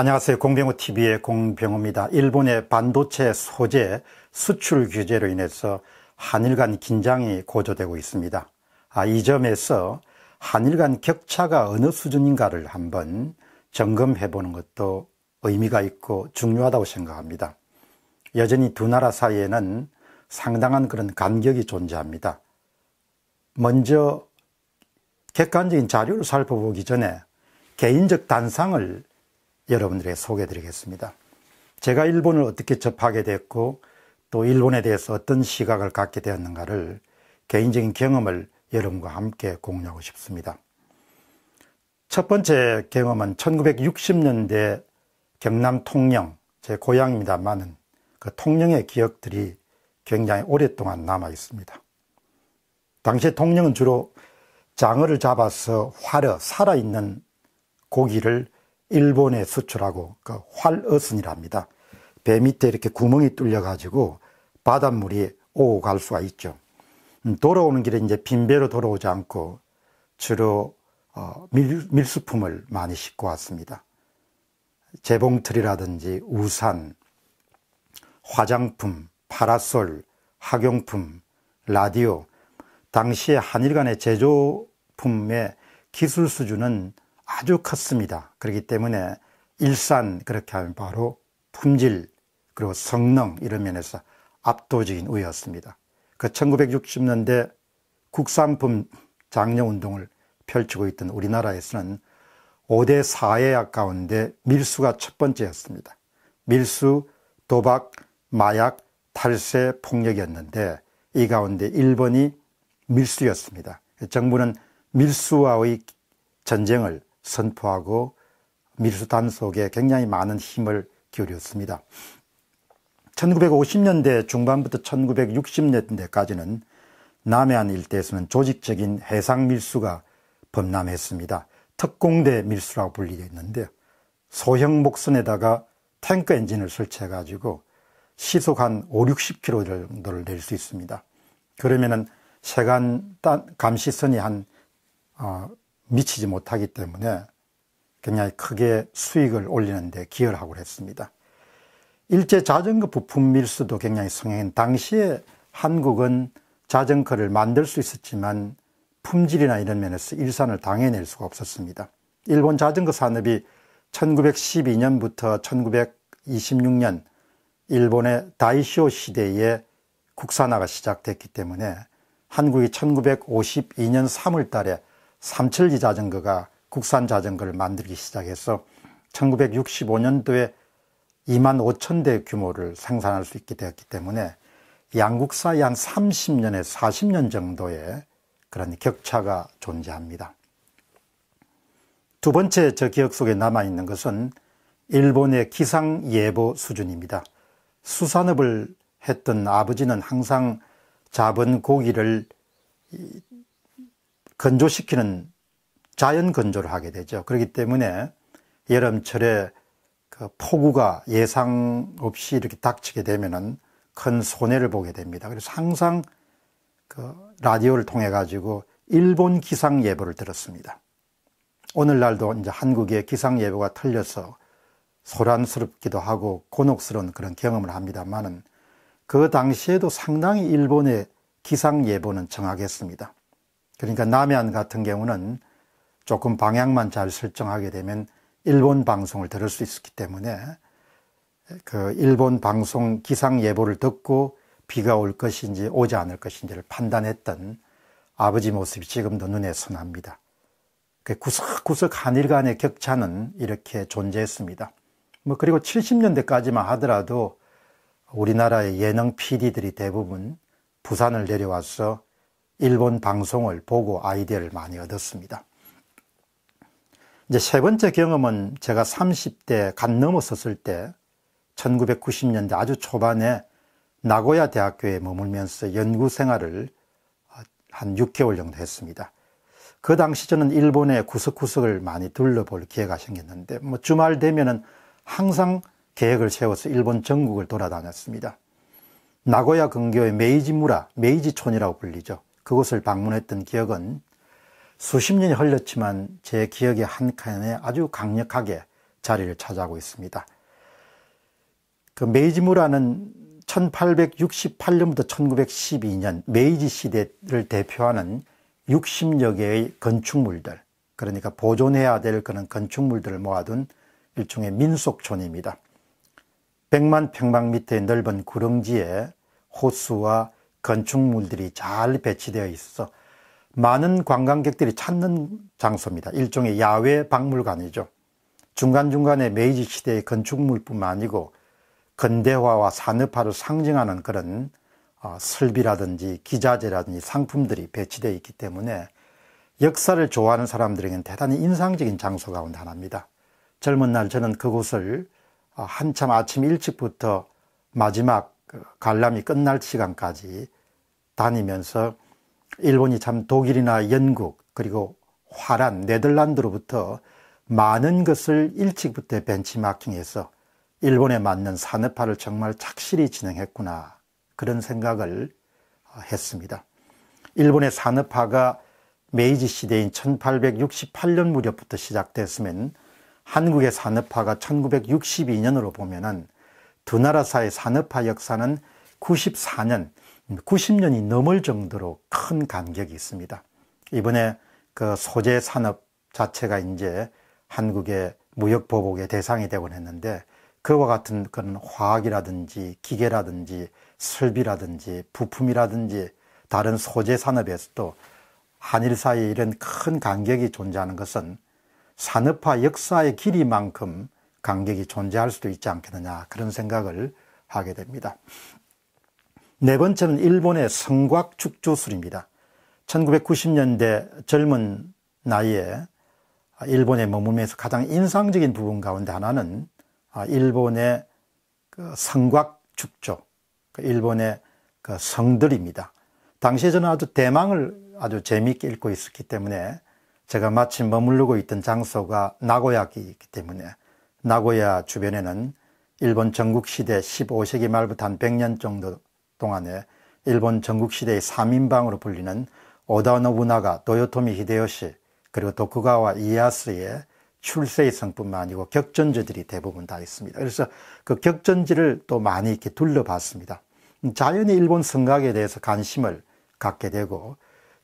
안녕하세요. 공병호TV의 공병호입니다. 일본의 반도체 소재 수출 규제로 인해서 한일 간 긴장이 고조되고 있습니다. 아, 이 점에서 한일 간 격차가 어느 수준인가를 한번 점검해 보는 것도 의미가 있고 중요하다고 생각합니다. 여전히 두 나라 사이에는 상당한 그런 간격이 존재합니다. 먼저 객관적인 자료를 살펴보기 전에 개인적 단상을 여러분들에게 소개해 드리겠습니다. 제가 일본을 어떻게 접하게 됐고 또 일본에 대해서 어떤 시각을 갖게 되었는가를 개인적인 경험을 여러분과 함께 공유하고 싶습니다. 첫 번째 경험은 1960년대 경남 통영, 제 고향입니다만은 그 통영의 기억들이 굉장히 오랫동안 남아 있습니다. 당시 통영은 주로 장어를 잡아서 활어, 살아있는 고기를 일본에 수출하고 그 활어순이랍니다. 배 밑에 이렇게 구멍이 뚫려 가지고 바닷물이 오고 갈 수가 있죠. 음, 돌아오는 길에 이제 빈 배로 돌아오지 않고 주로 어, 밀, 밀수품을 많이 싣고 왔습니다. 재봉틀이라든지 우산, 화장품, 파라솔, 학용품, 라디오, 당시에 한일간의 제조품의 기술 수준은 아주 컸습니다. 그렇기 때문에 일산 그렇게 하면 바로 품질 그리고 성능 이런 면에서 압도적인 우위였습니다. 그 1960년대 국산품 장려 운동을 펼치고 있던 우리나라에서는 5대 4약가운데 밀수가 첫 번째였습니다. 밀수, 도박, 마약, 탈세, 폭력이었는데 이 가운데 1번이 밀수였습니다. 정부는 밀수와의 전쟁을 선포하고 밀수단 속에 굉장히 많은 힘을 기울였습니다. 1950년대 중반부터 1960년대까지는 남해안 일대에서는 조직적인 해상 밀수가 범람했습니다. 특공대 밀수라고 불리는데 게 소형 목선에다가 탱크 엔진을 설치해가지고 시속 한 5, 60km 정도를 낼 수 있습니다. 그러면은 세간 감시선이 한 어, 미치지 못하기 때문에 굉장히 크게 수익을 올리는데 기여를 하고 했습니다. 일제 자전거 부품 밀수도 굉장히 성행인 당시에 한국은 자전거를 만들 수 있었지만 품질이나 이런 면에서 일산을 당해낼 수가 없었습니다. 일본 자전거 산업이 1912년부터 1926년 일본의 다이쇼 시대에 국산화가 시작됐기 때문에 한국이 1952년 3월 달에 삼철기 자전거가 국산 자전거를 만들기 시작해서 1965년도에 2만 5천 대 규모를 생산할 수 있게 되었기 때문에 양국사의 한 30년에 서 40년 정도의 그런 격차가 존재합니다. 두 번째 저 기억 속에 남아있는 것은 일본의 기상예보 수준입니다. 수산업을 했던 아버지는 항상 잡은 고기를 건조시키는 자연 건조를 하게 되죠. 그렇기 때문에 여름철에 그 폭우가 예상 없이 이렇게 닥치게 되면은 큰 손해를 보게 됩니다. 그래서 항상 그 라디오를 통해 가지고 일본 기상 예보를 들었습니다. 오늘날도 이제 한국의 기상 예보가 틀려서 소란스럽기도 하고 곤혹스러운 그런 경험을 합니다만은 그 당시에도 상당히 일본의 기상 예보는 정하겠습니다 그러니까 남해안 같은 경우는 조금 방향만 잘 설정하게 되면 일본 방송을 들을 수 있기 었 때문에 그 일본 방송 기상 예보를 듣고 비가 올 것인지 오지 않을 것인지를 판단했던 아버지 모습이 지금도 눈에 선합니다. 그 구석구석 한일 간의 격차는 이렇게 존재했습니다. 뭐 그리고 70년대까지만 하더라도 우리나라의 예능 PD들이 대부분 부산을 내려와서 일본 방송을 보고 아이디어를 많이 얻었습니다. 이제 세 번째 경험은 제가 30대 간 넘었었을 때 1990년대 아주 초반에 나고야 대학교에 머물면서 연구 생활을 한 6개월 정도 했습니다. 그 당시 저는 일본의 구석구석을 많이 둘러볼 기회가 생겼는데 뭐 주말 되면은 항상 계획을 세워서 일본 전국을 돌아다녔습니다. 나고야 근교의 메이지무라, 메이지촌이라고 불리죠. 그곳을 방문했던 기억은 수십 년이 흘렀지만 제 기억의 한 칸에 아주 강력하게 자리를 차지하고 있습니다. 그 메이지무라는 1868년부터 1912년 메이지 시대를 대표하는 60여 개의 건축물들, 그러니까 보존해야 될 그런 건축물들을 모아둔 일종의 민속촌입니다. 100만 평방미터의 넓은 구릉지에 호수와 건축물들이 잘 배치되어 있어서 많은 관광객들이 찾는 장소입니다. 일종의 야외 박물관이죠. 중간중간에 메이지 시대의 건축물뿐만 아니고 근대화와 산업화를 상징하는 그런 어, 설비라든지 기자재라든지 상품들이 배치되어 있기 때문에 역사를 좋아하는 사람들에게는 대단히 인상적인 장소 가운데 하나입니다. 젊은 날 저는 그곳을 어, 한참 아침 일찍부터 마지막 그 관람이 끝날 시간까지 다니면서 일본이 참 독일이나 영국 그리고 화란 네덜란드로부터 많은 것을 일찍부터 벤치마킹해서 일본에 맞는 산업화를 정말 착실히 진행했구나 그런 생각을 했습니다. 일본의 산업화가 메이지 시대인 1868년 무렵부터 시작됐으면 한국의 산업화가 1962년으로 보면은 두 나라 사이 산업화 역사는 94년, 90년이 넘을 정도로 큰 간격이 있습니다. 이번에 그 소재 산업 자체가 이제 한국의 무역 보복의 대상이 되곤 했는데 그와 같은 그런 화학이라든지 기계라든지 설비라든지 부품이라든지 다른 소재 산업에서도 한일 사이에 이런 큰 간격이 존재하는 것은 산업화 역사의 길이만큼 간격이 존재할 수도 있지 않겠느냐 그런 생각을 하게 됩니다. 네 번째는 일본의 성곽 축조술입니다. 1990년대 젊은 나이에 일본에 머물면서 가장 인상적인 부분 가운데 하나는 아, 일본의 그 성곽 축조, 그 일본의 그 성들입니다. 당시에 저는 아주 대망을 아주 재미있게 읽고 있었기 때문에 제가 마침 머물르고 있던 장소가 나고야기이기 때문에 나고야 주변에는 일본 전국시대 15세기 말부터 한 100년 정도 동안에 일본 전국시대의 3인방으로 불리는 오다 노부나가 도요토미 히데요시 그리고 도쿠가와 이에야스의 출세의 성뿐만 아니고 격전지들이 대부분 다 있습니다. 그래서 그 격전지를 또 많이 이렇게 둘러봤습니다. 자연의 일본 성곽에 대해서 관심을 갖게 되고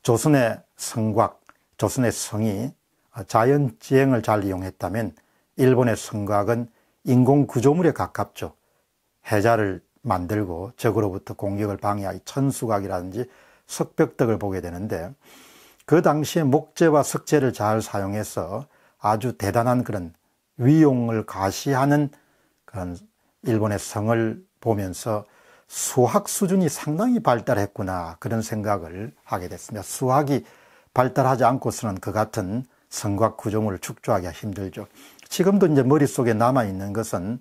조선의 성곽, 조선의 성이 자연 지행을 잘 이용했다면 일본의 성곽은 인공 구조물에 가깝죠. 해자를 만들고 적으로부터 공격을 방해하기 천수각이라든지 석벽덕을 보게 되는데 그 당시에 목재와 석재를 잘 사용해서 아주 대단한 그런 위용을 가시하는 그런 일본의 성을 보면서 수학 수준이 상당히 발달했구나 그런 생각을 하게 됐습니다. 수학이 발달하지 않고서는 그 같은 성곽 구조물을 축조하기가 힘들죠. 지금도 이제 머릿속에 남아있는 것은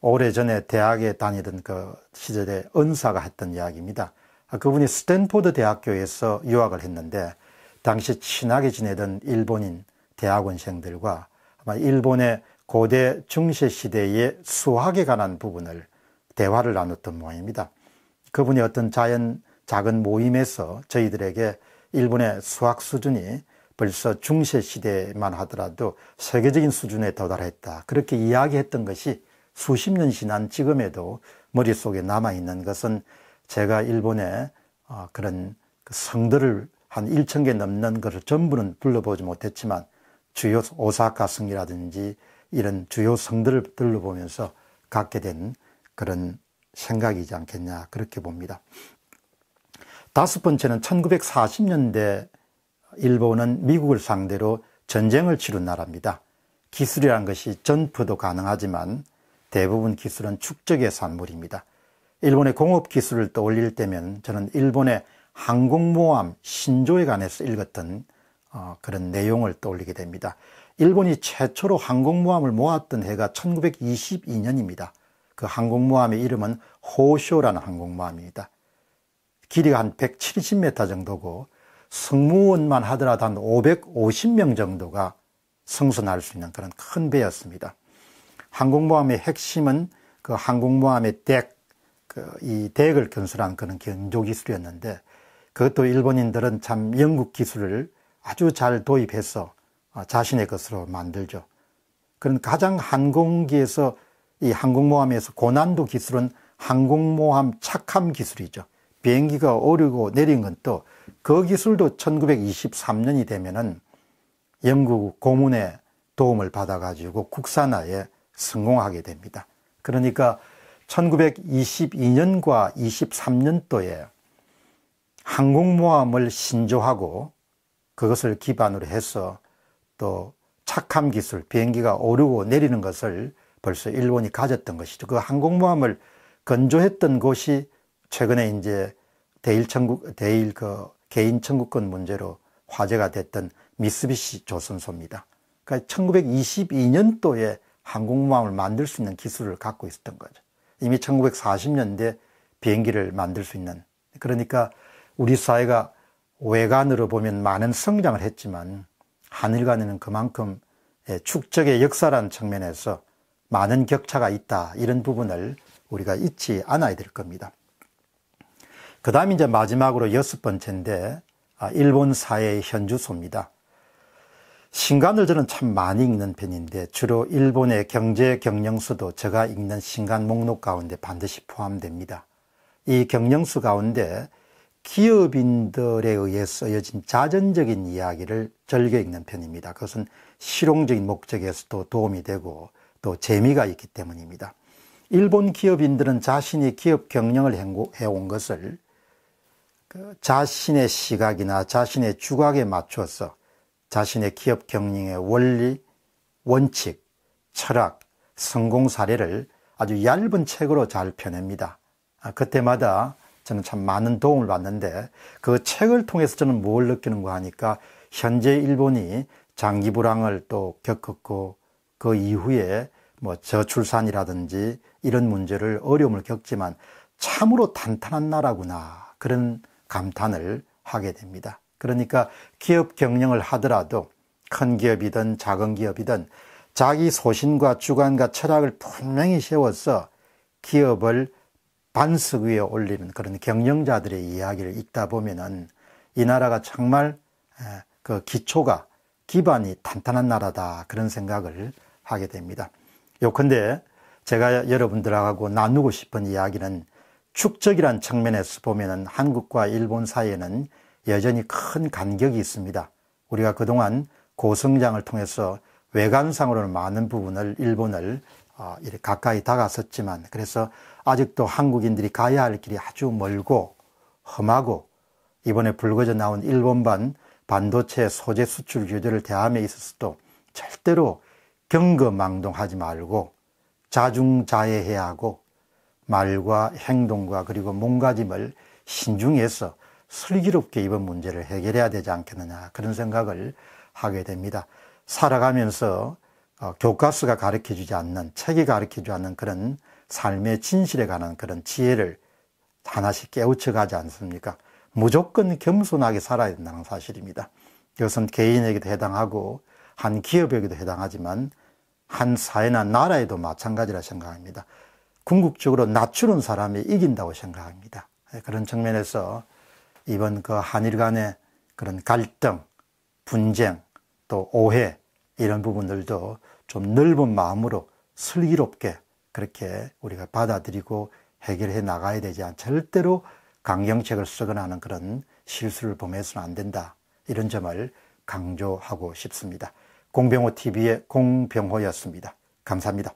오래전에 대학에 다니던 그 시절에 은사가 했던 이야기입니다. 아, 그분이 스탠포드 대학교에서 유학을 했는데 당시 친하게 지내던 일본인 대학원생들과 아마 일본의 고대 중세 시대의 수학에 관한 부분을 대화를 나눴던 모양입니다. 그분이 어떤 자연 작은 모임에서 저희들에게 일본의 수학 수준이 벌써 중세 시대만 하더라도 세계적인 수준에 도달했다. 그렇게 이야기했던 것이 수십 년 지난 지금에도 머릿속에 남아있는 것은 제가 일본에 어, 그런 그 성들을 한 1천 개 넘는 것을 전부는 둘러보지 못했지만 주요 오사카 성이라든지 이런 주요 성들을 둘러보면서 갖게 된 그런 생각이지 않겠냐 그렇게 봅니다. 다섯 번째는 1940년대 일본은 미국을 상대로 전쟁을 치른 나라입니다. 기술이란 것이 전투도 가능하지만 대부분 기술은 축적의 산물입니다. 일본의 공업 기술을 떠올릴 때면 저는 일본의 항공모함 신조에 관해서 읽었던 어, 그런 내용을 떠올리게 됩니다. 일본이 최초로 항공모함을 모았던 해가 1922년입니다. 그 항공모함의 이름은 호쇼라는 항공모함입니다. 길이가 한 170m 정도고 승무원만 하더라도 한 550명 정도가 승선할 수 있는 그런 큰 배였습니다. 항공모함의 핵심은 그 항공모함의 덱, 그 이 덱을 건설한 그런 견조 기술이었는데 그것도 일본인들은 참 영국 기술을 아주 잘 도입해서 어, 자신의 것으로 만들죠. 그런 가장 항공기에서 이 항공모함에서 고난도 기술은 항공모함 착함 기술이죠. 비행기가 오르고 내린 건 또 그 기술도 1923년이 되면은 영국 고문의 도움을 받아가지고 국산화에 성공하게 됩니다. 그러니까 1922년과 23년도에 항공모함을 신조하고 그것을 기반으로 해서 또 착함 기술, 비행기가 오르고 내리는 것을 벌써 일본이 가졌던 것이죠. 그 항공모함을 건조했던 곳이 최근에 이제 대일 청국, 대일 그 개인 청구권 문제로 화제가 됐던 미쓰비시 조선소입니다. 그러니까 1922년도에 항공모함을 만들 수 있는 기술을 갖고 있었던 거죠. 이미 1940년대 비행기를 만들 수 있는. 그러니까 우리 사회가 외관으로 보면 많은 성장을 했지만 하늘간에는 그만큼 예, 축적의 역사라는 측면에서 많은 격차가 있다. 이런 부분을 우리가 잊지 않아야 될 겁니다. 그 다음 이제 마지막으로 여섯 번째인데 아, 일본 사회의 현주소입니다. 신간을 저는 참 많이 읽는 편인데 주로 일본의 경제 경영수도 제가 읽는 신간 목록 가운데 반드시 포함됩니다. 이 경영수 가운데 기업인들에 의해 쓰여진 자전적인 이야기를 즐겨 읽는 편입니다. 그것은 실용적인 목적에서도 도움이 되고 또 재미가 있기 때문입니다. 일본 기업인들은 자신이 기업 경영을 해온 것을 자신의 시각이나 자신의 주각에 맞춰서 자신의 기업 경영의 원리, 원칙, 철학, 성공 사례를 아주 얇은 책으로 잘 펴냅니다. 아, 그때마다 저는 참 많은 도움을 받는데 그 책을 통해서 저는 뭘 느끼는가 하니까 현재 일본이 장기 불황을 또 겪었고 그 이후에 뭐 저출산이라든지 이런 문제를 어려움을 겪지만 참으로 탄탄한 나라구나 그런 감탄을 하게 됩니다. 그러니까 기업 경영을 하더라도 큰 기업이든 작은 기업이든 자기 소신과 주관과 철학을 분명히 세워서 기업을 반석 위에 올리는 그런 경영자들의 이야기를 읽다 보면은 이 나라가 정말 그 기초가 기반이 탄탄한 나라다 그런 생각을 하게 됩니다. 요컨대 제가 여러분들하고 나누고 싶은 이야기는 축적이란 측면에서 보면 한국과 일본 사이에는 여전히 큰 간격이 있습니다. 우리가 그동안 고성장을 통해서 외관상으로는 많은 부분을 일본을 아, 가까이 다가섰지만 그래서 아직도 한국인들이 가야 할 길이 아주 멀고 험하고 이번에 불거져 나온 일본반 반도체 소재 수출 규제를 대함에 있어서도 절대로 경거망동하지 말고 자중자애해야 하고 말과 행동과 그리고 몸가짐을 신중해서 슬기롭게 이번 문제를 해결해야 되지 않겠느냐 그런 생각을 하게 됩니다. 살아가면서 어, 교과서가 가르쳐 주지 않는 책이 가르쳐 주지 않는 그런 삶의 진실에 관한 그런 지혜를 하나씩 깨우쳐 가지 않습니까? 무조건 겸손하게 살아야 된다는 사실입니다. 이것은 개인에게도 해당하고 한 기업에게도 해당하지만 한 사회나 나라에도 마찬가지라 생각합니다. 궁극적으로 낮추는 사람이 이긴다고 생각합니다. 네, 그런 측면에서 이번 그 한일 간의 그런 갈등, 분쟁, 또 오해 이런 부분들도 좀 넓은 마음으로 슬기롭게 그렇게 우리가 받아들이고 해결해 나가야 되지 않. 절대로 강경책을 쓰거나 하는 그런 실수를 범해서는 안 된다. 이런 점을 강조하고 싶습니다. 공병호 TV의 공병호였습니다. 감사합니다.